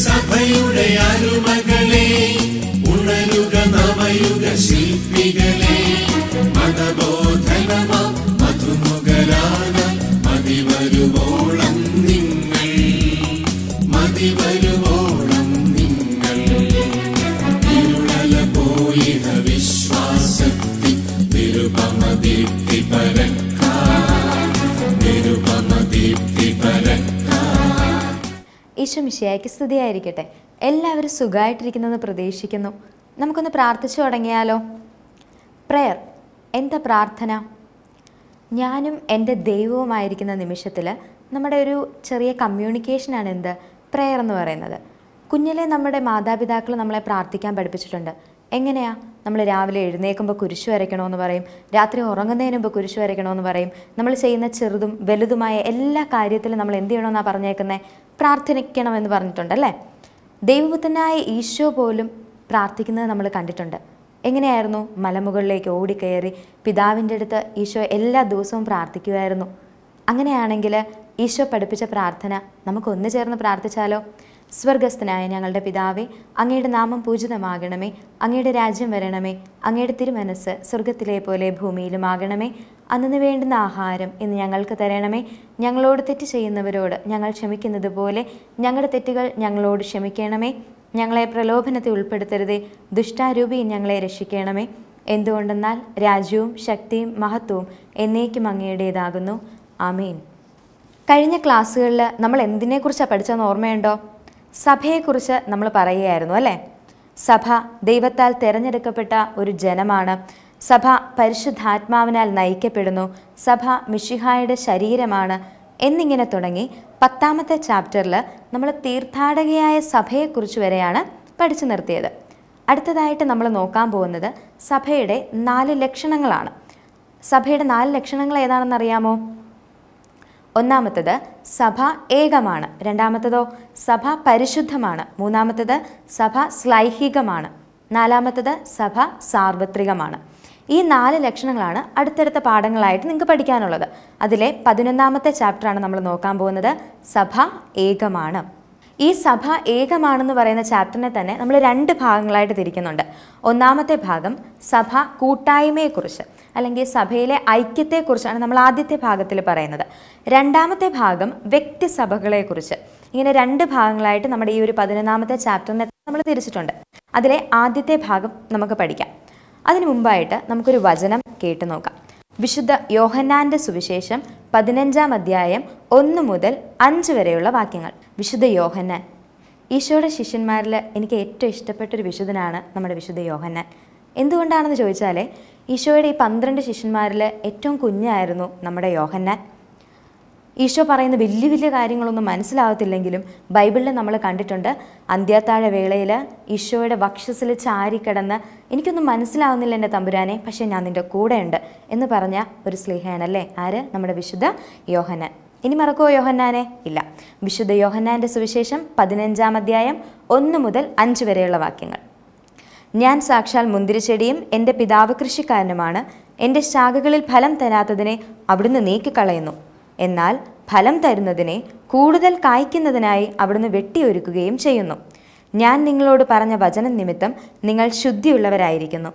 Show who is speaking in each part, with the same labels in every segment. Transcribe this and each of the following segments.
Speaker 1: സഭയുടെ അരുമകളെ ഉണരുക നവയുഗ ശില്പികളെ മതബോധനമ മധുമുഖലാന മതിവരുമോ ഈശോമിശിയായ്ക്ക് സ്തുതിയായിരിക്കട്ടെ എല്ലാവരും സുഖമായിട്ടിരിക്കുന്നെന്ന് പ്രതീക്ഷിക്കുന്നു നമുക്കൊന്ന് പ്രാർത്ഥിച്ചു തുടങ്ങിയാലോ പ്രെയർ എന്താ പ്രാർത്ഥന ഞാനും എൻ്റെ ദൈവവുമായിരിക്കുന്ന നിമിഷത്തിൽ നമ്മുടെ ഒരു ചെറിയ കമ്മ്യൂണിക്കേഷനാണ് എന്ത് പ്രെയർ എന്ന് പറയുന്നത് കുഞ്ഞിലെ നമ്മുടെ മാതാപിതാക്കൾ നമ്മളെ പ്രാർത്ഥിക്കാൻ പഠിപ്പിച്ചിട്ടുണ്ട് എങ്ങനെയാണ് നമ്മൾ രാവിലെ എഴുന്നേൽക്കുമ്പോൾ കുരിശു വരയ്ക്കണമെന്ന് പറയും രാത്രി ഉറങ്ങുന്നതിന് മുമ്പ് കുരിശു വരയ്ക്കണമെന്ന് പറയും നമ്മൾ ചെയ്യുന്ന ചെറുതും വലുതുമായ എല്ലാ കാര്യത്തിലും നമ്മൾ എന്ത് ചെയ്യണമെന്നാണ് പറഞ്ഞേക്കുന്നത് പ്രാർത്ഥിക്കണമെന്ന് പറഞ്ഞിട്ടുണ്ടല്ലേ ദൈവപുത്തനായ ഈശോ പോലും പ്രാർത്ഥിക്കുന്നത് നമ്മൾ കണ്ടിട്ടുണ്ട് എങ്ങനെയായിരുന്നു മലമുകളിലേക്ക് ഓടിക്കയറി പിതാവിൻ്റെ അടുത്ത് ഈശോ എല്ലാ ദിവസവും പ്രാർത്ഥിക്കുമായിരുന്നു അങ്ങനെയാണെങ്കിൽ ഈശോ പഠിപ്പിച്ച പ്രാർത്ഥന നമുക്ക് ഒന്നു ചേർന്ന് പ്രാർത്ഥിച്ചാലോ സ്വർഗസ്ഥനായ ഞങ്ങളുടെ പിതാവേ അങ്ങയുടെ നാമം പൂജിതമാകണമേ അങ്ങയുടെ രാജ്യം വരണമേ അങ്ങയുടെ തിരുമനസ് സ്വർഗത്തിലെ പോലെ ഭൂമിയിലും ആകണമേ അന്നു വേണ്ടുന്ന ആഹാരം ഇന്ന് ഞങ്ങൾക്ക് തരണമേ ഞങ്ങളോട് തെറ്റ് ചെയ്യുന്നവരോട് ഞങ്ങൾ ക്ഷമിക്കുന്നത് പോലെ ഞങ്ങളുടെ തെറ്റുകൾ ഞങ്ങളോട് ക്ഷമിക്കണമേ ഞങ്ങളെ പ്രലോഭനത്തിൽ ഉൾപ്പെടുത്തരുതേ ദുഷ്ടാരൂപിയും ഞങ്ങളെ രക്ഷിക്കണമേ എന്തുകൊണ്ടെന്നാൽ രാജ്യവും ശക്തിയും മഹത്വവും എന്നേക്കും അങ്ങയുടേതാകുന്നു ആമീൻ കഴിഞ്ഞ ക്ലാസ്സുകളിൽ നമ്മൾ എന്തിനെക്കുറിച്ചാണ് പഠിച്ചതെന്ന് ഓർമ്മയുണ്ടോ സഭയെക്കുറിച്ച് നമ്മൾ പറയുകയായിരുന്നു അല്ലേ സഭ ദൈവത്താൽ തിരഞ്ഞെടുക്കപ്പെട്ട ഒരു ജനമാണ് സഭ പരിശുദ്ധാത്മാവിനാൽ നയിക്കപ്പെടുന്നു സഭ മിഷിഹായുടെ ശരീരമാണ് എന്നിങ്ങനെ തുടങ്ങി പത്താമത്തെ ചാപ്റ്ററിൽ നമ്മൾ തീർത്ഥാടകയായ സഭയെക്കുറിച്ച് വരെയാണ് പഠിച്ചു നിർത്തിയത് അടുത്തതായിട്ട് നമ്മൾ നോക്കാൻ പോകുന്നത് സഭയുടെ നാല് ലക്ഷണങ്ങളാണ് സഭയുടെ നാല് ലക്ഷണങ്ങൾ അറിയാമോ ഒന്നാമത്തത് സഭ ഏകമാണ് രണ്ടാമത്തതോ സഭ പരിശുദ്ധമാണ് മൂന്നാമത്തത് സഭ സ്ലൈഹികമാണ് നാലാമത്തത് സഭ സാർവത്രികമാണ് ഈ നാല് ലക്ഷണങ്ങളാണ് അടുത്തടുത്ത പാഠങ്ങളായിട്ട് നിങ്ങൾക്ക് പഠിക്കാനുള്ളത് അതിലെ പതിനൊന്നാമത്തെ ചാപ്റ്ററാണ് നമ്മൾ നോക്കാൻ പോകുന്നത് സഭ ഏകമാണ് ഈ സഭ ഏകമാണെന്ന് പറയുന്ന ചാപ്റ്ററിനെ തന്നെ നമ്മൾ രണ്ട് ഭാഗങ്ങളായിട്ട് തിരിക്കുന്നുണ്ട് ഒന്നാമത്തെ ഭാഗം സഭ കൂട്ടായ്മയെക്കുറിച്ച് അല്ലെങ്കിൽ സഭയിലെ ഐക്യത്തെക്കുറിച്ചാണ് നമ്മൾ ആദ്യത്തെ ഭാഗത്തിൽ പറയുന്നത് രണ്ടാമത്തെ ഭാഗം വ്യക്തിസഭകളെക്കുറിച്ച് ഇങ്ങനെ രണ്ട് ഭാഗങ്ങളായിട്ട് നമ്മുടെ ഈ ഒരു പതിനൊന്നാമത്തെ ചാപ്റ്ററിനെ നമ്മൾ തിരിച്ചിട്ടുണ്ട് അതിലെ ആദ്യത്തെ ഭാഗം നമുക്ക് പഠിക്കാം അതിനു മുമ്പായിട്ട് നമുക്കൊരു വചനം കേട്ടു നോക്കാം വിശുദ്ധ യോഹന്നാന്റെ സുവിശേഷം പതിനഞ്ചാം അധ്യായം ഒന്ന് മുതൽ അഞ്ച് വരെയുള്ള വാക്യങ്ങൾ വിശുദ്ധ യോഹന്നാൻ ഈശോയുടെ ശിഷ്യന്മാരിൽ എനിക്ക് ഏറ്റവും ഇഷ്ടപ്പെട്ട ഒരു വിശുദ്ധനാണ് നമ്മുടെ വിശുദ്ധ യോഹന്നാൻ എന്തുകൊണ്ടാണെന്ന് ചോദിച്ചാൽ ഈശോയുടെ ഈ പന്ത്രണ്ട് ശിഷ്യന്മാരിൽ ഏറ്റവും കുഞ്ഞായിരുന്നു നമ്മുടെ യോഹന്നാൻ ഈശോ പറയുന്ന വലിയ വലിയ കാര്യങ്ങളൊന്നും മനസ്സിലാകത്തില്ലെങ്കിലും ബൈബിളിൽ നമ്മൾ കണ്ടിട്ടുണ്ട് അന്ത്യാത്താഴ വേളയിൽ ഈശോയുടെ വക്ഷസിൽ ചാരിക്കിടന്ന് എനിക്കൊന്നും മനസ്സിലാവുന്നില്ല എൻ്റെ തമ്പുരാനെ പക്ഷേ ഞാൻ നിൻ്റെ കൂടെയുണ്ട് എന്ന് പറഞ്ഞ ഒരു സ്നേഹയാണല്ലേ ആര് നമ്മുടെ വിശുദ്ധ യോഹനൻ ഇനി മറക്കുമോ യോഹന്നാനെ ഇല്ല വിശുദ്ധ യോഹന്നാൻ്റെ സുവിശേഷം പതിനഞ്ചാം അധ്യായം ഒന്ന് മുതൽ അഞ്ച് വരെയുള്ള വാക്യങ്ങൾ ഞാൻ സാക്ഷാൽ മുന്തിരിച്ചെടിയും എൻ്റെ പിതാവ് കൃഷിക്കാരനുമാണ് എൻ്റെ ശാഖകളിൽ ഫലം തരാത്തതിനെ അവിടുന്ന് നീക്കിക്കളയുന്നു എന്നാൽ ഫലം തരുന്നതിനെ കൂടുതൽ കായ്ക്കുന്നതിനായി അവിടുന്ന് വെട്ടിയൊരുക്കുകയും ചെയ്യുന്നു ഞാൻ നിങ്ങളോട് പറഞ്ഞ വചനം നിമിത്തം നിങ്ങൾ ശുദ്ധിയുള്ളവരായിരിക്കുന്നു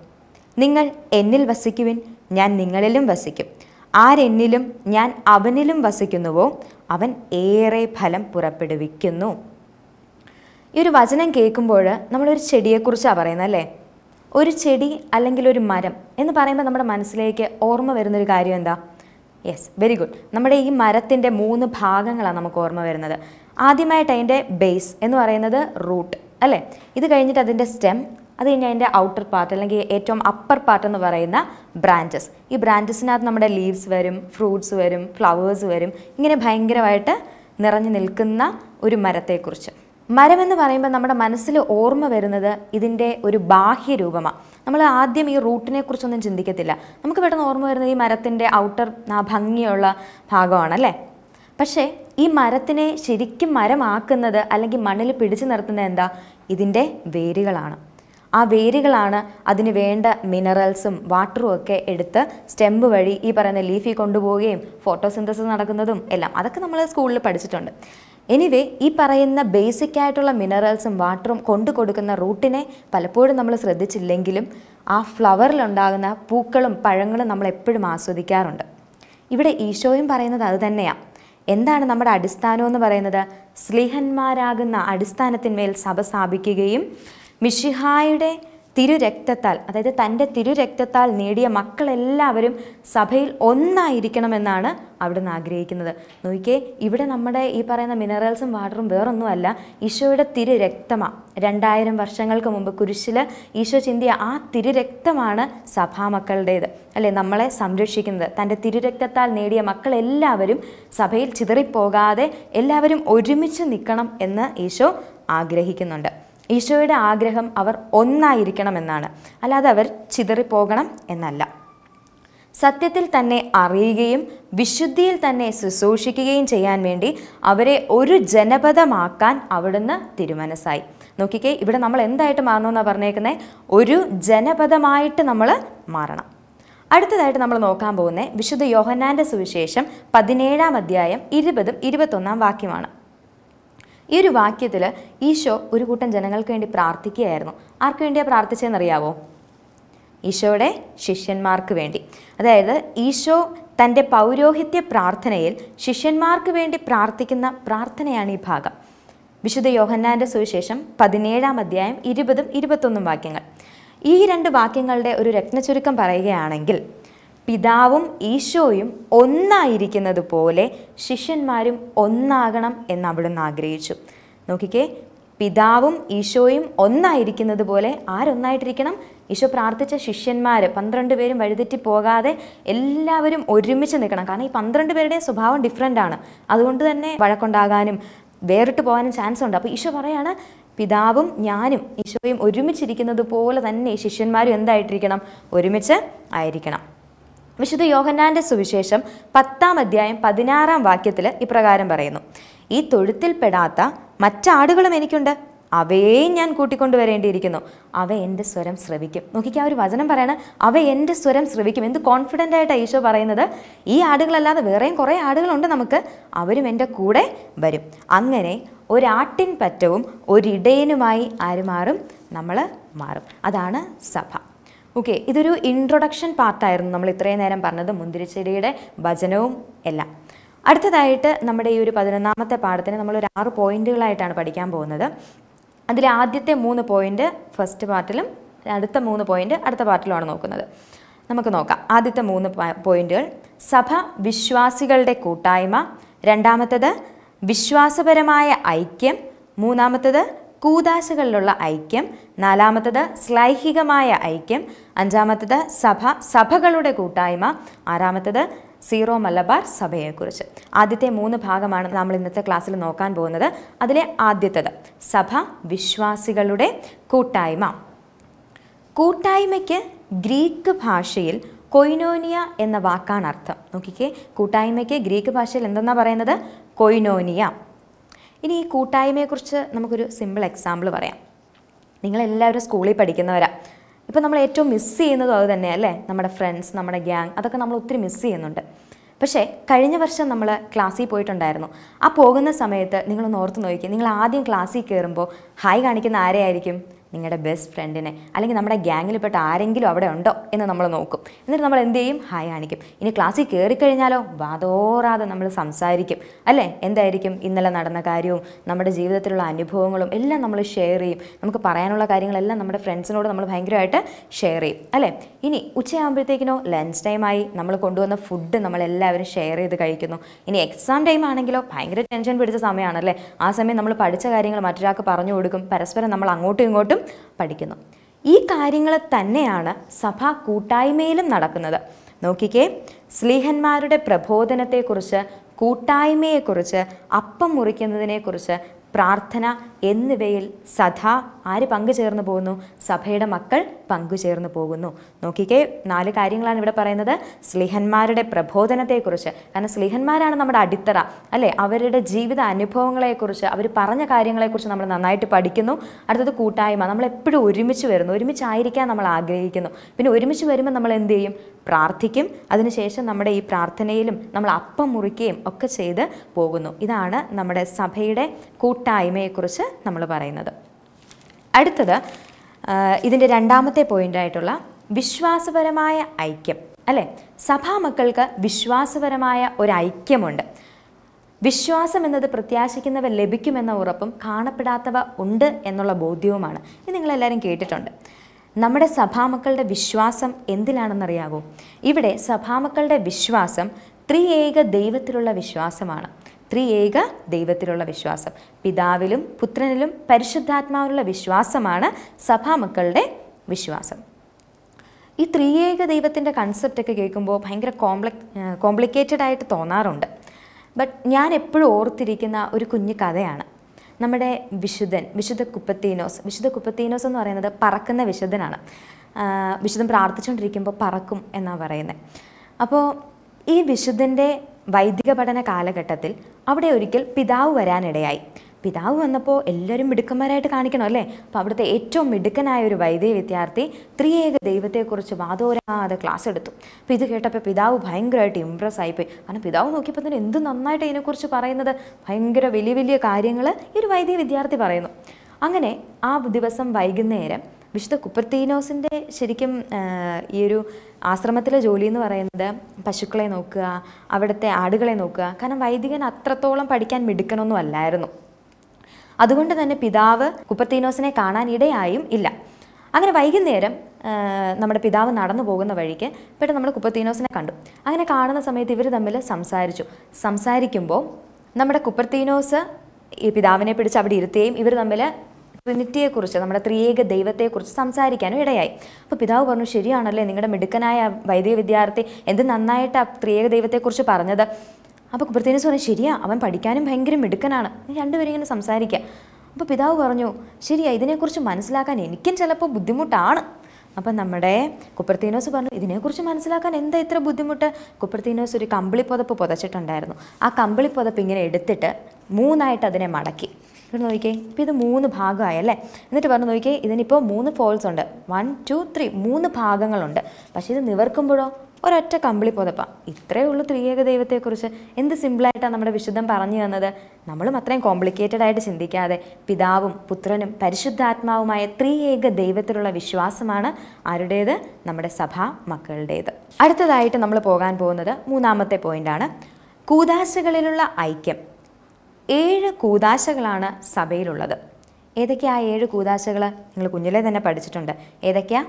Speaker 1: നിങ്ങൾ എന്നിൽ വസിക്കുവിൻ ഞാൻ നിങ്ങളിലും വസിക്കും ആരെന്നിലും ഞാൻ അവനിലും വസിക്കുന്നുവോ അവൻ ഏറെ ഫലം പുറപ്പെടുവിക്കുന്നു ഈ ഒരു വചനം കേൾക്കുമ്പോൾ നമ്മളൊരു ചെടിയെക്കുറിച്ചാണ് പറയുന്നത് അല്ലേ ഒരു ചെടി അല്ലെങ്കിൽ ഒരു മരം എന്ന് പറയുമ്പോൾ നമ്മുടെ മനസ്സിലേക്ക് ഓർമ്മ വരുന്നൊരു കാര്യം എന്താ യെസ് വെരി ഗുഡ് നമ്മുടെ ഈ മരത്തിൻ്റെ മൂന്ന് ഭാഗങ്ങളാണ് നമുക്ക് ഓർമ്മ വരുന്നത് ആദ്യമായിട്ട് അതിൻ്റെ ബേസ് എന്ന് പറയുന്നത് റൂട്ട് അല്ലേ ഇത് കഴിഞ്ഞിട്ട് അതിൻ്റെ സ്റ്റെം അത് കഴിഞ്ഞ് അതിൻ്റെ ഔട്ടർ പാർട്ട് അല്ലെങ്കിൽ ഏറ്റവും അപ്പർ പാർട്ട് എന്ന് പറയുന്ന ബ്രാഞ്ചസ് ഈ ബ്രാഞ്ചസിനകത്ത് നമ്മുടെ ലീവ്സ് വരും ഫ്രൂട്ട്സ് വരും ഫ്ലവേഴ്സ് വരും ഇങ്ങനെ ഭയങ്കരമായിട്ട് നിറഞ്ഞു നിൽക്കുന്ന ഒരു മരത്തെക്കുറിച്ച് മരം എന്ന് പറയുമ്പോൾ നമ്മുടെ മനസ്സിൽ ഓർമ്മ വരുന്നത് ഇതിൻ്റെ ഒരു ബാഹ്യ രൂപമാണ് നമ്മൾ ആദ്യം ഈ റൂട്ടിനെ കുറിച്ചൊന്നും ചിന്തിക്കത്തില്ല നമുക്ക് പെട്ടെന്ന് ഓർമ്മ വരുന്നത് ഈ മരത്തിൻ്റെ ഔട്ടർ ഭംഗിയുള്ള ഭാഗമാണ് അല്ലേ പക്ഷേ ഈ മരത്തിനെ ശരിക്കും മരമാക്കുന്നത് അല്ലെങ്കിൽ മണ്ണിൽ പിടിച്ചു നിർത്തുന്നത് എന്താ ഇതിൻ്റെ വേരുകളാണ് ആ വേരുകളാണ് അതിന് വേണ്ട മിനറൽസും വാട്ടറും ഒക്കെ എടുത്ത് സ്റ്റെമ്പ് വഴി ഈ പറയുന്ന ലീഫിൽ കൊണ്ടുപോവുകയും ഫോട്ടോസിന്തസിസ് നടക്കുന്നതും എല്ലാം അതൊക്കെ നമ്മൾ സ്കൂളിൽ പഠിച്ചിട്ടുണ്ട് എനിവേ ഈ പറയുന്ന ബേസിക് ആയിട്ടുള്ള മിനറൽസും വാട്ടറും കൊണ്ടു കൊടുക്കുന്ന റൂട്ടിനെ പലപ്പോഴും നമ്മൾ ശ്രദ്ധിച്ചില്ലെങ്കിലും ആ ഫ്ലവറിലുണ്ടാകുന്ന പൂക്കളും പഴങ്ങളും നമ്മൾ എപ്പോഴും ആസ്വദിക്കാറുണ്ട് ഇവിടെ ഈശോയും പറയുന്നത് അത് എന്താണ് നമ്മുടെ അടിസ്ഥാനം എന്ന് പറയുന്നത് സ്ലിഹന്മാരാകുന്ന അടിസ്ഥാനത്തിന്മേൽ സഭ സ്ഥാപിക്കുകയും മിഷിഹായുടെ തിരുരക്തത്താൽ അതായത് തൻ്റെ തിരുരക്തത്താൽ നേടിയ മക്കളെല്ലാവരും സഭയിൽ ഒന്നായിരിക്കണമെന്നാണ് അവിടെ നിന്ന് ആഗ്രഹിക്കുന്നത് നോക്കിയേ ഇവിടെ നമ്മുടെ ഈ പറയുന്ന മിനറൽസും വാട്ടറും വേറൊന്നുമല്ല ഈശോയുടെ തിരുരക്തമാണ് രണ്ടായിരം വർഷങ്ങൾക്ക് മുമ്പ് കുരിശിൽ ഈശോ ചിന്തിയ ആ തിരുരക്തമാണ് സഭാമക്കളുടേത് അല്ലേ നമ്മളെ സംരക്ഷിക്കുന്നത് തൻ്റെ തിരുരക്തത്താൽ നേടിയ മക്കളെല്ലാവരും സഭയിൽ ചിതറിപ്പോകാതെ എല്ലാവരും ഒരുമിച്ച് നിൽക്കണം എന്ന് ഈശോ ആഗ്രഹിക്കുന്നുണ്ട് ഈശോയുടെ ആഗ്രഹം അവർ ഒന്നായിരിക്കണമെന്നാണ് അല്ലാതെ അവർ ചിതറിപ്പോകണം എന്നല്ല സത്യത്തിൽ തന്നെ അറിയുകയും വിശുദ്ധിയിൽ തന്നെ ശുശ്രൂഷിക്കുകയും ചെയ്യാൻ വേണ്ടി അവരെ ഒരു ജനപദമാക്കാൻ അവിടുന്ന് തിരുമനസ്സായി നോക്കിക്കേ ഇവിടെ നമ്മൾ എന്തായിട്ട് മാറണമെന്നാണ് പറഞ്ഞേക്കുന്നത് ഒരു ജനപദമായിട്ട് നമ്മൾ മാറണം അടുത്തതായിട്ട് നമ്മൾ നോക്കാൻ പോകുന്നത് വിശുദ്ധ യോഹന്നാൻ്റെ സുവിശേഷം പതിനേഴാം അധ്യായം ഇരുപതും ഇരുപത്തൊന്നാം വാക്യമാണ് ഈ ഒരു വാക്യത്തിൽ ഈശോ ഒരു കൂട്ടം ജനങ്ങൾക്ക് വേണ്ടി പ്രാർത്ഥിക്കുകയായിരുന്നു ആർക്ക് വേണ്ടിയാണ് അറിയാവോ ഈശോയുടെ ശിഷ്യന്മാർക്ക് വേണ്ടി അതായത് ഈശോ തൻ്റെ പൗരോഹിത്യ പ്രാർത്ഥനയിൽ ശിഷ്യന്മാർക്ക് വേണ്ടി പ്രാർത്ഥിക്കുന്ന പ്രാർത്ഥനയാണ് ഈ ഭാഗം വിശുദ്ധ യോഹന്നാൻ്റെ സുവിശേഷം പതിനേഴാം അധ്യായം ഇരുപതും ഇരുപത്തൊന്നും വാക്യങ്ങൾ ഈ രണ്ട് വാക്യങ്ങളുടെ ഒരു രത്നചുരുക്കം പറയുകയാണെങ്കിൽ പിതാവും ഈശോയും ഒന്നായിരിക്കുന്നത് പോലെ ശിഷ്യന്മാരും ഒന്നാകണം എന്ന് അവിടുന്ന് ആഗ്രഹിച്ചു നോക്കിക്കേ പിതാവും ഈശോയും ഒന്നായിരിക്കുന്നത് പോലെ ആരൊന്നായിട്ടിരിക്കണം ഈശോ പ്രാർത്ഥിച്ച ശിഷ്യന്മാർ പന്ത്രണ്ട് പേരും വഴിതെറ്റി പോകാതെ എല്ലാവരും ഒരുമിച്ച് നിൽക്കണം കാരണം ഈ പന്ത്രണ്ട് പേരുടെ സ്വഭാവം ഡിഫറെൻ്റ് ആണ് അതുകൊണ്ട് തന്നെ വഴക്കുണ്ടാകാനും വേറിട്ട് പോകാനും ചാൻസ് ഉണ്ട് അപ്പോൾ ഈശോ പറയാണ് പിതാവും ഞാനും ഈശോയും ഒരുമിച്ചിരിക്കുന്നത് പോലെ തന്നെ ശിഷ്യന്മാരും എന്തായിട്ടിരിക്കണം ഒരുമിച്ച് ആയിരിക്കണം വിശുദ്ധ യോഹന്നാന്റെ സുവിശേഷം പത്താം അധ്യായം പതിനാറാം വാക്യത്തിൽ ഇപ്രകാരം പറയുന്നു ഈ തൊഴുത്തിൽപ്പെടാത്ത മറ്റാടുകളും എനിക്കുണ്ട് അവയെയും ഞാൻ കൂട്ടിക്കൊണ്ടുവരേണ്ടിയിരിക്കുന്നു അവ എൻ്റെ സ്വരം ശ്രവിക്കും നോക്കിക്കാ ആ ഒരു വചനം പറയണ അവ എൻ്റെ സ്വരം ശ്രവിക്കും എന്ത് കോൺഫിഡൻ്റ് ആയിട്ടാണ് ഈശോ പറയുന്നത് ഈ ആടുകളല്ലാതെ വേറെയും കുറേ ആടുകളുണ്ട് നമുക്ക് അവരും എൻ്റെ കൂടെ വരും അങ്ങനെ ഒരാട്ടിൻ പറ്റവും ഒരിടയനുമായി ആര് മാറും നമ്മൾ മാറും അതാണ് സഭ ഓക്കെ ഇതൊരു ഇൻട്രൊഡക്ഷൻ പാർട്ടായിരുന്നു നമ്മൾ ഇത്രയും നേരം പറഞ്ഞത് മുന്തിരിച്ചെടിയുടെ ഭജനവും എല്ലാം അടുത്തതായിട്ട് നമ്മുടെ ഈ ഒരു പതിനൊന്നാമത്തെ പാഠത്തിന് നമ്മൾ ഒരു ആറ് പോയിന്റുകളായിട്ടാണ് പഠിക്കാൻ പോകുന്നത് അതിൽ ആദ്യത്തെ മൂന്ന് പോയിന്റ് ഫസ്റ്റ് പാർട്ടിലും അടുത്ത മൂന്ന് പോയിന്റ് അടുത്ത പാർട്ടിലുമാണ് നോക്കുന്നത് നമുക്ക് നോക്കാം ആദ്യത്തെ മൂന്ന് പോയിന്റുകൾ സഭ വിശ്വാസികളുടെ കൂട്ടായ്മ രണ്ടാമത്തത് വിശ്വാസപരമായ ഐക്യം മൂന്നാമത്തത് കൂതാശകളിലുള്ള ഐക്യം നാലാമത്തത് ശ്ലൈഹികമായ ഐക്യം അഞ്ചാമത്തത് സഭ സഭകളുടെ കൂട്ടായ്മ ആറാമത്തത് സീറോ മലബാർ സഭയെക്കുറിച്ച് ആദ്യത്തെ മൂന്ന് ഭാഗമാണ് നമ്മൾ ഇന്നത്തെ ക്ലാസ്സിൽ നോക്കാൻ പോകുന്നത് അതിലെ ആദ്യത്തത് സഭ വിശ്വാസികളുടെ കൂട്ടായ്മ കൂട്ടായ്മയ്ക്ക് ഗ്രീക്ക് ഭാഷയിൽ കൊയ്നോനിയ എന്ന വാക്കാണ് അർത്ഥം നോക്കിക്കേ കൂട്ടായ്മയ്ക്ക് ഗ്രീക്ക് ഭാഷയിൽ എന്തെന്നാണ് പറയുന്നത് കൊയ്നോനിയ ഇനി ഈ കൂട്ടായ്മയെക്കുറിച്ച് നമുക്കൊരു സിമ്പിൾ എക്സാമ്പിൾ പറയാം നിങ്ങളെല്ലാവരും സ്കൂളിൽ പഠിക്കുന്നവരാ ഇപ്പോൾ നമ്മൾ ഏറ്റവും മിസ് ചെയ്യുന്നതും അത് തന്നെ അല്ലേ നമ്മുടെ ഫ്രണ്ട്സ് നമ്മുടെ ഗ്യാങ് അതൊക്കെ നമ്മൾ ഒത്തിരി മിസ് ചെയ്യുന്നുണ്ട് പക്ഷേ കഴിഞ്ഞ വർഷം നമ്മൾ ക്ലാസ്സിൽ പോയിട്ടുണ്ടായിരുന്നു ആ പോകുന്ന സമയത്ത് നിങ്ങളൊന്ന് ഓർത്ത് നോക്കി നിങ്ങൾ ആദ്യം ക്ലാസ്സിൽ കയറുമ്പോൾ ഹായ് കാണിക്കുന്ന ആരെയായിരിക്കും നിങ്ങളുടെ ബെസ്റ്റ് ഫ്രണ്ടിനെ അല്ലെങ്കിൽ നമ്മുടെ ഗ്യാങ്ങിൽപ്പെട്ട ആരെങ്കിലും അവിടെ ഉണ്ടോ എന്ന് നമ്മൾ നോക്കും എന്നിട്ട് നമ്മൾ എന്ത് ചെയ്യും ഹായ് കാണിക്കും ഇനി ക്ലാസ്സിൽ കയറിക്കഴിഞ്ഞാലോ വാതോറാതെ നമ്മൾ സംസാരിക്കും അല്ലേ എന്തായിരിക്കും ഇന്നലെ നടന്ന കാര്യവും നമ്മുടെ ജീവിതത്തിലുള്ള അനുഭവങ്ങളും എല്ലാം നമ്മൾ ഷെയർ ചെയ്യും നമുക്ക് പറയാനുള്ള കാര്യങ്ങളെല്ലാം നമ്മുടെ ഫ്രണ്ട്സിനോട് നമ്മൾ ഭയങ്കരമായിട്ട് ഷെയർ ചെയ്യും അല്ലേ ഇനി ഉച്ചയാകുമ്പോഴത്തേക്കിനോ ലഞ്ച് ടൈമായി നമ്മൾ കൊണ്ടുവന്ന ഫുഡ് നമ്മളെല്ലാവരും ഷെയർ ചെയ്ത് കഴിക്കുന്നു ഇനി എക്സാം ടൈം ആണെങ്കിലോ ഭയങ്കര ടെൻഷൻ പിടിച്ച സമയമാണല്ലേ ആ സമയം നമ്മൾ പഠിച്ച കാര്യങ്ങൾ മറ്റൊരാൾക്ക് പറഞ്ഞു കൊടുക്കും പരസ്പരം നമ്മൾ അങ്ങോട്ടും ഇങ്ങോട്ടും പോലും പഠിക്കുന്നു ഈ കാര്യങ്ങൾ തന്നെയാണ് സഭ കൂട്ടായ്മയിലും നടക്കുന്നത് നോക്കിക്കേ സ്ലീഹന്മാരുടെ പ്രബോധനത്തെക്കുറിച്ച് കൂട്ടായ്മയെക്കുറിച്ച് അപ്പം മുറിക്കുന്നതിനെക്കുറിച്ച് പ്രാർത്ഥന എന്നിവയിൽ സദാ ആര് പങ്കുചേർന്നു പോകുന്നു സഭയുടെ മക്കൾ പങ്കുചേർന്നു പോകുന്നു നോക്കിക്കേ നാല് കാര്യങ്ങളാണ് ഇവിടെ പറയുന്നത് സ്ലിഹന്മാരുടെ പ്രബോധനത്തെക്കുറിച്ച് കാരണം സ്ലിഹന്മാരാണ് നമ്മുടെ അടിത്തറ അല്ലേ അവരുടെ ജീവിത അനുഭവങ്ങളെക്കുറിച്ച് അവർ പറഞ്ഞ കാര്യങ്ങളെക്കുറിച്ച് നമ്മൾ നന്നായിട്ട് പഠിക്കുന്നു അടുത്തത് കൂട്ടായ്മ നമ്മൾ എപ്പോഴും ഒരുമിച്ച് വരുന്നു ഒരുമിച്ചായിരിക്കാൻ നമ്മൾ ആഗ്രഹിക്കുന്നു പിന്നെ ഒരുമിച്ച് വരുമ്പോൾ നമ്മൾ എന്ത് ചെയ്യും പ്രാർത്ഥിക്കും അതിനുശേഷം നമ്മുടെ ഈ പ്രാർത്ഥനയിലും നമ്മൾ അപ്പം മുറിക്കുകയും ഒക്കെ ചെയ്ത് പോകുന്നു ഇതാണ് നമ്മുടെ സഭയുടെ കൂട്ടായ്മയെക്കുറിച്ച് നമ്മൾ പറയുന്നത് അടുത്തത് ഇതിൻ്റെ രണ്ടാമത്തെ പോയിൻ്റായിട്ടുള്ള വിശ്വാസപരമായ ഐക്യം അല്ലേ സഭാ മക്കൾക്ക് വിശ്വാസപരമായ ഒരു ഐക്യമുണ്ട് വിശ്വാസം എന്നത് പ്രത്യാശിക്കുന്നവ ലഭിക്കുമെന്ന ഉറപ്പും കാണപ്പെടാത്തവ ഉണ്ട് എന്നുള്ള ബോധ്യവുമാണ് ഇത് നിങ്ങളെല്ലാവരും കേട്ടിട്ടുണ്ട് നമ്മുടെ സഭാമക്കളുടെ വിശ്വാസം എന്തിലാണെന്നറിയാവോ ഇവിടെ സഭാമക്കളുടെ വിശ്വാസം ത്രിയേക ദൈവത്തിലുള്ള വിശ്വാസമാണ് ത്രിയേക ദൈവത്തിലുള്ള വിശ്വാസം പിതാവിലും പുത്രനിലും പരിശുദ്ധാത്മാവിലുള്ള വിശ്വാസമാണ് സഭാമക്കളുടെ വിശ്വാസം ഈ ത്രിയേക ദൈവത്തിൻ്റെ കൺസെപ്റ്റൊക്കെ കേൾക്കുമ്പോൾ ഭയങ്കര കോംപ്ലക് കോംപ്ലിക്കേറ്റഡ് ആയിട്ട് തോന്നാറുണ്ട് ബട്ട് ഞാൻ എപ്പോഴും ഓർത്തിരിക്കുന്ന ഒരു കുഞ്ഞു കഥയാണ് നമ്മുടെ വിശുദ്ധൻ വിശുദ്ധ കുപ്പത്തീനോസ് വിശുദ്ധ കുപ്പത്തീനോസ് എന്ന് പറയുന്നത് പറക്കുന്ന വിശുദ്ധനാണ് വിശുദ്ധൻ പ്രാർത്ഥിച്ചുകൊണ്ടിരിക്കുമ്പോൾ പറക്കും എന്നാണ് പറയുന്നത് അപ്പോൾ ഈ വിശുദ്ധൻ്റെ വൈദിക പഠന കാലഘട്ടത്തിൽ അവിടെ ഒരിക്കൽ പിതാവ് വരാനിടയായി പിതാവ് വന്നപ്പോൾ എല്ലാവരും മിടുക്കന്മാരായിട്ട് കാണിക്കണം അല്ലേ അപ്പോൾ അവിടുത്തെ ഏറ്റവും മിടുക്കനായ ഒരു വൈദ്യ വിദ്യാർത്ഥി ത്രിയേക ദൈവത്തെക്കുറിച്ച് വാതോരാതെ ക്ലാസ് എടുത്തു അപ്പോൾ ഇത് കേട്ടപ്പോൾ പിതാവ് ഭയങ്കരമായിട്ട് ഇമ്പ്രസ് ആയിപ്പോയി കാരണം പിതാവ് നോക്കിയപ്പോൾ തന്നെ എന്ത് നന്നായിട്ട് ഇതിനെക്കുറിച്ച് പറയുന്നത് ഭയങ്കര വലിയ വലിയ കാര്യങ്ങൾ ഈ ഒരു വൈദ്യ വിദ്യാർത്ഥി പറയുന്നു അങ്ങനെ ആ ദിവസം വൈകുന്നേരം വിശുദ്ധ കുപ്പർത്തീനോസിൻ്റെ ശരിക്കും ഈ ഒരു ആശ്രമത്തിലെ ജോലി എന്ന് പറയുന്നത് പശുക്കളെ നോക്കുക അവിടുത്തെ ആടുകളെ നോക്കുക കാരണം വൈദികൻ അത്രത്തോളം പഠിക്കാൻ മിടുക്കണമെന്നും അല്ലായിരുന്നു അതുകൊണ്ട് തന്നെ പിതാവ് കുപ്പർത്തീനോസിനെ കാണാൻ ഇടയായും ഇല്ല അങ്ങനെ വൈകുന്നേരം നമ്മുടെ പിതാവ് നടന്നു പോകുന്ന വഴിക്ക് പെട്ടെന്ന് നമ്മൾ കുപ്പർത്തീനോസിനെ കണ്ടു അങ്ങനെ കാണുന്ന സമയത്ത് ഇവർ തമ്മിൽ സംസാരിച്ചു സംസാരിക്കുമ്പോൾ നമ്മുടെ കുപ്പർത്തീനോസ് ഈ പിതാവിനെ പിടിച്ച് അവിടെ ഇരുത്തുകയും ഇവർ തമ്മിൽ ട്രിനിറ്റിയെക്കുറിച്ച് നമ്മുടെ ത്രിയേക ദൈവത്തെക്കുറിച്ച് സംസാരിക്കാനും ഇടയായി അപ്പോൾ പിതാവ് പറഞ്ഞു ശരിയാണല്ലേ നിങ്ങളുടെ മിടുക്കനായ വൈദിക വിദ്യാർത്ഥി എന്ത് നന്നായിട്ട് ആ ത്രിയേക ദൈവത്തെക്കുറിച്ച് പറഞ്ഞത് അപ്പോൾ കുപ്രത്തേനസ് പറഞ്ഞു ശരിയാ അവൻ പഠിക്കാനും ഭയങ്കര മിടുക്കനാണ് രണ്ടുപേരും ഇങ്ങനെ സംസാരിക്കുക അപ്പോൾ പിതാവ് പറഞ്ഞു ശരിയാ ഇതിനെക്കുറിച്ച് മനസ്സിലാക്കാൻ എനിക്കും ചിലപ്പോൾ ബുദ്ധിമുട്ടാണ് അപ്പം നമ്മുടെ കുപ്പർത്തീനോസ് പറഞ്ഞു ഇതിനെക്കുറിച്ച് മനസ്സിലാക്കാൻ എന്താ ഇത്ര ബുദ്ധിമുട്ട് കുപ്പർത്തീനോസ് ഒരു പുതപ്പ് പുതച്ചിട്ടുണ്ടായിരുന്നു ആ പുതപ്പ് ഇങ്ങനെ എടുത്തിട്ട് മൂന്നായിട്ട് അതിനെ മടക്കി ഇവിടെ നോക്കിക്കേ ഇപ്പം ഇത് മൂന്ന് ഭാഗമായി അല്ലേ എന്നിട്ട് പറഞ്ഞു നോക്കിക്കേ ഇതിനിപ്പോൾ മൂന്ന് ഫോൾസ് ഉണ്ട് വൺ ടു ത്രീ മൂന്ന് ഭാഗങ്ങളുണ്ട് പക്ഷേ ഇത് നിവർക്കുമ്പോഴോ ഒരൊറ്റ കമ്പിളി പുതപ്പാം ഇത്രയേ ഉള്ളൂ ത്രിയേക ദൈവത്തെക്കുറിച്ച് എന്ത് സിമ്പിളായിട്ടാണ് നമ്മുടെ വിശുദ്ധം പറഞ്ഞു തന്നത് നമ്മളും അത്രയും കോംപ്ലിക്കേറ്റഡ് ആയിട്ട് ചിന്തിക്കാതെ പിതാവും പുത്രനും പരിശുദ്ധാത്മാവുമായ ത്രിയേക ദൈവത്തിലുള്ള വിശ്വാസമാണ് ആരുടേത് നമ്മുടെ സഭാ മക്കളുടേത് അടുത്തതായിട്ട് നമ്മൾ പോകാൻ പോകുന്നത് മൂന്നാമത്തെ പോയിൻ്റാണ് കൂതാശകളിലുള്ള ഐക്യം ഏഴ് കൂതാശകളാണ് സഭയിലുള്ളത് ഏതൊക്കെയാ ഏഴ് കൂതാശകൾ നിങ്ങൾ കുഞ്ഞിലെ തന്നെ പഠിച്ചിട്ടുണ്ട് ഏതൊക്കെയാ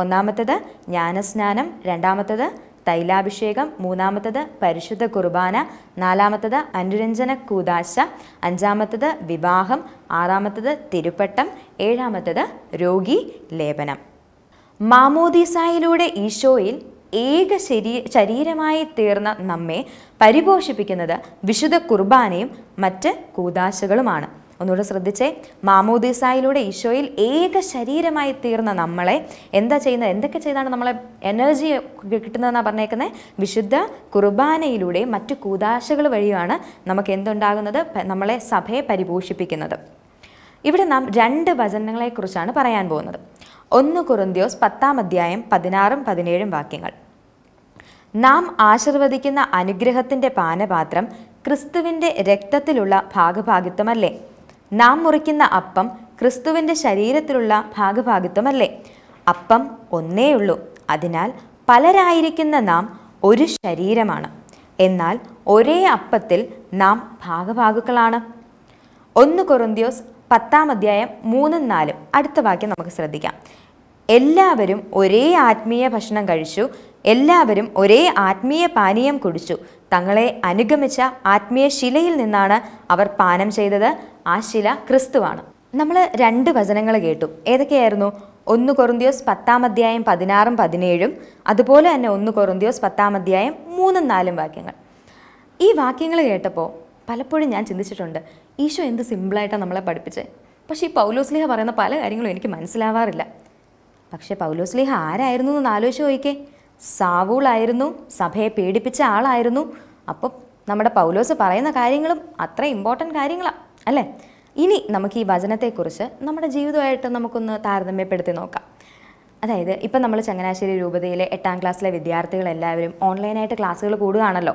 Speaker 1: ഒന്നാമത്തത് ജ്ഞാനസ്നാനം രണ്ടാമത്തത് തൈലാഭിഷേകം മൂന്നാമത്തത് പരിശുദ്ധ കുർബാന നാലാമത്തത് അനുരഞ്ജന കൂതാശ അഞ്ചാമത്തത് വിവാഹം ആറാമത്തത് തിരുപ്പട്ടം ഏഴാമത്തത് രോഗി ലേപനം മാമോദീസായിലൂടെ ഈശോയിൽ ഏക ശരീ ശരീരമായി തീർന്ന നമ്മെ പരിപോഷിപ്പിക്കുന്നത് വിശുദ്ധ കുർബാനയും മറ്റ് കൂതാശകളുമാണ് ഒന്നുകൂടെ ശ്രദ്ധിച്ചേ മാമോദീസായിലൂടെ ഈശോയിൽ ഏക ശരീരമായി തീർന്ന നമ്മളെ എന്താ ചെയ്യുന്നത് എന്തൊക്കെ ചെയ്താണ് നമ്മളെ എനർജി കിട്ടുന്നതെന്നാണ് പറഞ്ഞേക്കുന്നത് വിശുദ്ധ കുർബാനയിലൂടെയും മറ്റു കൂതാശകൾ വഴിയുമാണ് നമുക്ക് എന്തുണ്ടാകുന്നത് നമ്മളെ സഭയെ പരിപോഷിപ്പിക്കുന്നത് ഇവിടെ നാം രണ്ട് വചനങ്ങളെക്കുറിച്ചാണ് പറയാൻ പോകുന്നത് ഒന്ന് കുറുന്തിയോസ് പത്താം അധ്യായം പതിനാറും പതിനേഴും വാക്യങ്ങൾ നാം ആശീർവദിക്കുന്ന അനുഗ്രഹത്തിൻ്റെ പാനപാത്രം ക്രിസ്തുവിൻ്റെ രക്തത്തിലുള്ള ഭാഗഭാഗിത്വമല്ലേ നാം മുറിക്കുന്ന അപ്പം ക്രിസ്തുവിൻ്റെ ശരീരത്തിലുള്ള ഭാഗഭാഗിത്വമല്ലേ അപ്പം ഒന്നേയുള്ളൂ അതിനാൽ പലരായിരിക്കുന്ന നാം ഒരു ശരീരമാണ് എന്നാൽ ഒരേ അപ്പത്തിൽ നാം ഭാഗഭാഗുക്കളാണ് ഒന്ന് കൊറിന്തിയോസ് പത്താം അധ്യായം മൂന്നും നാലും അടുത്ത വാക്യം നമുക്ക് ശ്രദ്ധിക്കാം എല്ലാവരും ഒരേ ആത്മീയ ഭക്ഷണം കഴിച്ചു എല്ലാവരും ഒരേ ആത്മീയ പാനീയം കുടിച്ചു തങ്ങളെ അനുഗമിച്ച ആത്മീയ ശിലയിൽ നിന്നാണ് അവർ പാനം ചെയ്തത് ആ ശില ക്രിസ്തുവാണ് നമ്മൾ രണ്ട് വചനങ്ങൾ കേട്ടു ഏതൊക്കെയായിരുന്നു ഒന്ന് കൊറന്തിയോസ് പത്താം അധ്യായം പതിനാറും പതിനേഴും അതുപോലെ തന്നെ ഒന്ന് കൊറന്തിയോസ് പത്താം അധ്യായം മൂന്നും നാലും വാക്യങ്ങൾ ഈ വാക്യങ്ങൾ കേട്ടപ്പോൾ പലപ്പോഴും ഞാൻ ചിന്തിച്ചിട്ടുണ്ട് ഈശോ എന്ത് സിമ്പിളായിട്ടാണ് നമ്മളെ പഠിപ്പിച്ചത് പക്ഷേ ഈ പൗലോസ്ലിഹ പറയുന്ന പല കാര്യങ്ങളും എനിക്ക് മനസ്സിലാവാറില്ല പക്ഷേ പൗലോസ്ലിഹ ആരായിരുന്നു എന്ന് ആലോചിച്ച് ചോദിക്കേ സാവൂളായിരുന്നു സഭയെ പേടിപ്പിച്ച ആളായിരുന്നു അപ്പോൾ നമ്മുടെ പൗലോസ് പറയുന്ന കാര്യങ്ങളും അത്ര ഇമ്പോർട്ടൻ്റ് കാര്യങ്ങളാണ് അല്ലേ ഇനി നമുക്ക് ഈ വചനത്തെക്കുറിച്ച് നമ്മുടെ ജീവിതമായിട്ട് നമുക്കൊന്ന് താരതമ്യപ്പെടുത്തി നോക്കാം അതായത് ഇപ്പം നമ്മൾ ചങ്ങനാശ്ശേരി രൂപതയിലെ എട്ടാം ക്ലാസ്സിലെ വിദ്യാർത്ഥികളെല്ലാവരും ഓൺലൈനായിട്ട് ക്ലാസ്സുകൾ കൂടുകയാണല്ലോ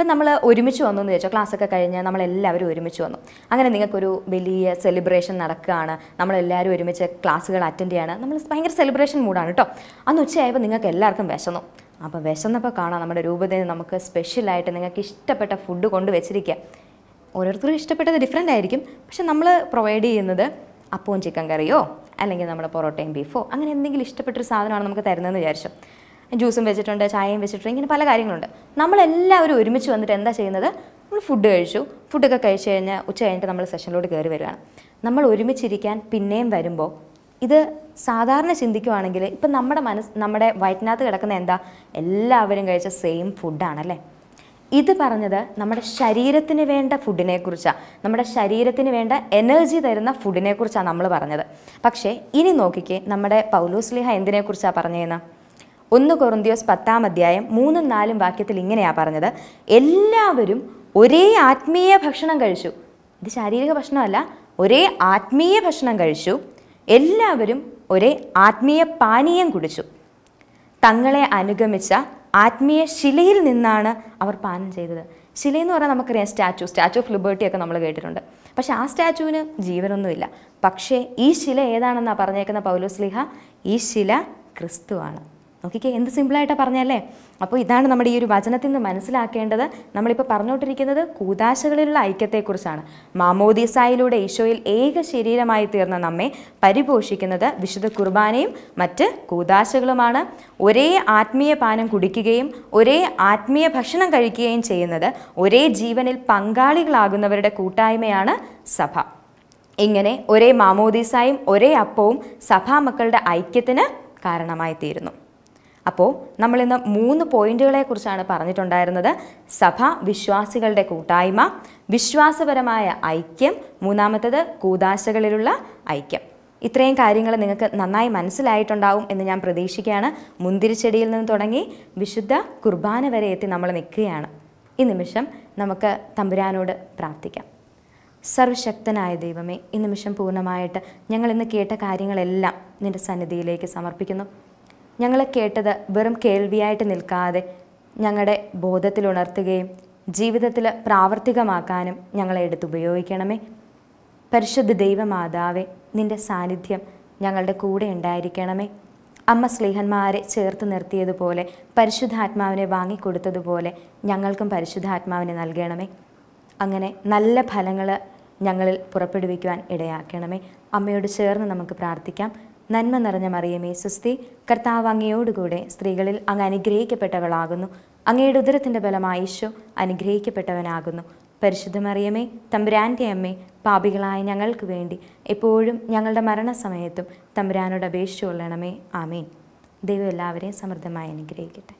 Speaker 1: ഇപ്പം നമ്മൾ ഒരുമിച്ച് വന്നു എന്ന് ചോദിച്ചാൽ ക്ലാസ്സൊക്കെ കഴിഞ്ഞ് നമ്മളെല്ലാവരും ഒരുമിച്ച് വന്നു അങ്ങനെ നിങ്ങൾക്കൊരു വലിയ സെലിബ്രേഷൻ നടക്കുകയാണ് നമ്മളെല്ലാവരും ഒരുമിച്ച് ക്ലാസ്സുകൾ അറ്റൻഡ് ചെയ്യുകയാണ് നമ്മൾ ഭയങ്കര സെലിബ്രേഷൻ മൂഡാണ് കേട്ടോ അന്ന് ഉച്ചയായപ്പോൾ നിങ്ങൾക്ക് എല്ലാവർക്കും വിശന്നു അപ്പോൾ വിശന്നപ്പോൾ കാണാം നമ്മുടെ രൂപതയിൽ നമുക്ക് സ്പെഷ്യലായിട്ട് നിങ്ങൾക്ക് ഇഷ്ടപ്പെട്ട ഫുഡ് കൊണ്ട് വെച്ചിരിക്കുക ഓരോരുത്തർക്കും ഇഷ്ടപ്പെട്ടത് ഡിഫറെൻ്റ് ആയിരിക്കും പക്ഷെ നമ്മൾ പ്രൊവൈഡ് ചെയ്യുന്നത് അപ്പവും ചിക്കൻ കറിയോ അല്ലെങ്കിൽ നമ്മുടെ പൊറോട്ടയും ബീഫോ അങ്ങനെ എന്തെങ്കിലും ഇഷ്ടപ്പെട്ടൊരു സാധനമാണ് നമുക്ക് തരുന്നതെന്ന് വിചാരിച്ചു ജ്യൂസും വെച്ചിട്ടുണ്ട് ചായയും വെച്ചിട്ടുണ്ട് ഇങ്ങനെ പല കാര്യങ്ങളുണ്ട് നമ്മളെല്ലാവരും ഒരുമിച്ച് വന്നിട്ട് എന്താ ചെയ്യുന്നത് നമ്മൾ ഫുഡ് കഴിച്ചു ഫുഡൊക്കെ കഴിച്ച് കഴിഞ്ഞാൽ ഉച്ച കഴിഞ്ഞിട്ട് നമ്മൾ സെഷനിലോട്ട് കയറി വരികയാണ് നമ്മൾ ഒരുമിച്ചിരിക്കാൻ പിന്നെയും വരുമ്പോൾ ഇത് സാധാരണ ചിന്തിക്കുവാണെങ്കിൽ ഇപ്പം നമ്മുടെ മനസ്സ് നമ്മുടെ വയറ്റിനകത്ത് കിടക്കുന്ന എന്താ എല്ലാവരും കഴിച്ച സെയിം ഫുഡാണല്ലേ ഇത് പറഞ്ഞത് നമ്മുടെ ശരീരത്തിന് വേണ്ട ഫുഡിനെ കുറിച്ചാണ് നമ്മുടെ ശരീരത്തിന് വേണ്ട എനർജി തരുന്ന ഫുഡിനെ കുറിച്ചാണ് നമ്മൾ പറഞ്ഞത് പക്ഷേ ഇനി നോക്കിക്കേ നമ്മുടെ പൗലോസ്ലിഹ എന്തിനെക്കുറിച്ചാണ് പറഞ്ഞേന്നാ ഒന്ന് കൊറന്തിയോസ് പത്താം അധ്യായം മൂന്നും നാലും വാക്യത്തിൽ ഇങ്ങനെയാണ് പറഞ്ഞത് എല്ലാവരും ഒരേ ആത്മീയ ഭക്ഷണം കഴിച്ചു ഇത് ശാരീരിക ഭക്ഷണമല്ല ഒരേ ആത്മീയ ഭക്ഷണം കഴിച്ചു എല്ലാവരും ഒരേ ആത്മീയ പാനീയം കുടിച്ചു തങ്ങളെ അനുഗമിച്ച ആത്മീയ ശിലയിൽ നിന്നാണ് അവർ പാനം ചെയ്തത് ശിലയെന്ന് പറഞ്ഞാൽ നമുക്കറിയാം സ്റ്റാച്ചു സ്റ്റാച്ചു ഓഫ് ലിബേർട്ടി ഒക്കെ നമ്മൾ കേട്ടിട്ടുണ്ട് പക്ഷേ ആ സ്റ്റാച്ചുവിന് ജീവനൊന്നുമില്ല പക്ഷേ ഈ ശില ഏതാണെന്നാണ് പറഞ്ഞേക്കുന്ന പൗലോസ്ലിഹ ഈ ശില ക്രിസ്തുവാണ് നോക്കിക്കേ എന്ത് സിമ്പിളായിട്ടാണ് പറഞ്ഞല്ലേ അപ്പോൾ ഇതാണ് നമ്മുടെ ഈ ഒരു വചനത്തിൽ നിന്ന് മനസ്സിലാക്കേണ്ടത് നമ്മളിപ്പോൾ പറഞ്ഞുകൊണ്ടിരിക്കുന്നത് കൂതാശകളിലുള്ള ഐക്യത്തെക്കുറിച്ചാണ് മാമോദീസായിലൂടെ ഈശോയിൽ ഏക ശരീരമായി തീർന്ന നമ്മെ പരിപോഷിക്കുന്നത് വിശുദ്ധ കുർബാനയും മറ്റ് കൂതാശകളുമാണ് ഒരേ ആത്മീയ പാനം കുടിക്കുകയും ഒരേ ആത്മീയ ഭക്ഷണം കഴിക്കുകയും ചെയ്യുന്നത് ഒരേ ജീവനിൽ പങ്കാളികളാകുന്നവരുടെ കൂട്ടായ്മയാണ് സഭ ഇങ്ങനെ ഒരേ മാമോദീസായും ഒരേ അപ്പവും മക്കളുടെ ഐക്യത്തിന് കാരണമായി തീരുന്നു അപ്പോൾ നമ്മളിന്ന് മൂന്ന് പോയിന്റുകളെ കുറിച്ചാണ് പറഞ്ഞിട്ടുണ്ടായിരുന്നത് സഭ വിശ്വാസികളുടെ കൂട്ടായ്മ വിശ്വാസപരമായ ഐക്യം മൂന്നാമത്തത് കൂതാശകളിലുള്ള ഐക്യം ഇത്രയും കാര്യങ്ങൾ നിങ്ങൾക്ക് നന്നായി മനസ്സിലായിട്ടുണ്ടാവും എന്ന് ഞാൻ പ്രതീക്ഷിക്കുകയാണ് മുന്തിരിച്ചെടിയിൽ നിന്ന് തുടങ്ങി വിശുദ്ധ കുർബാന വരെ എത്തി നമ്മൾ നിൽക്കുകയാണ് ഈ നിമിഷം നമുക്ക് തമ്പുരാനോട് പ്രാർത്ഥിക്കാം സർവശക്തനായ ദൈവമേ ഈ നിമിഷം പൂർണ്ണമായിട്ട് ഞങ്ങൾ ഇന്ന് കേട്ട കാര്യങ്ങളെല്ലാം നിൻ്റെ സന്നിധിയിലേക്ക് സമർപ്പിക്കുന്നു ഞങ്ങളെ കേട്ടത് വെറും കേൾവിയായിട്ട് നിൽക്കാതെ ഞങ്ങളുടെ ഉണർത്തുകയും ജീവിതത്തിൽ പ്രാവർത്തികമാക്കാനും ഞങ്ങളെ എടുത്തുപയോഗിക്കണമേ പരിശുദ്ധ ദൈവമാതാവേ നിന്റെ സാന്നിധ്യം ഞങ്ങളുടെ കൂടെ ഉണ്ടായിരിക്കണമേ അമ്മ സ്നേഹന്മാരെ ചേർത്ത് നിർത്തിയതുപോലെ പരിശുദ്ധാത്മാവിനെ വാങ്ങിക്കൊടുത്തതുപോലെ ഞങ്ങൾക്കും പരിശുദ്ധാത്മാവിനെ നൽകണമേ അങ്ങനെ നല്ല ഫലങ്ങൾ ഞങ്ങളിൽ പുറപ്പെടുവിക്കുവാൻ ഇടയാക്കണമേ അമ്മയോട് ചേർന്ന് നമുക്ക് പ്രാർത്ഥിക്കാം നന്മ നിറഞ്ഞ മറിയമേ സുസ്തി കർത്താവ് അങ്ങയോടുകൂടെ സ്ത്രീകളിൽ അങ്ങ് അനുഗ്രഹിക്കപ്പെട്ടവളാകുന്നു അങ്ങയുടെ ഉദരത്തിൻ്റെ ബലമായി അനുഗ്രഹിക്കപ്പെട്ടവനാകുന്നു പരിശുദ്ധ മറിയമേ തമ്പുരാൻ്റെ അമ്മേ പാപികളായ ഞങ്ങൾക്ക് വേണ്ടി എപ്പോഴും ഞങ്ങളുടെ മരണസമയത്തും തമ്പുരാനോട് കൊള്ളണമേ ആമേൻ ദൈവം എല്ലാവരെയും സമൃദ്ധമായി അനുഗ്രഹിക്കട്ടെ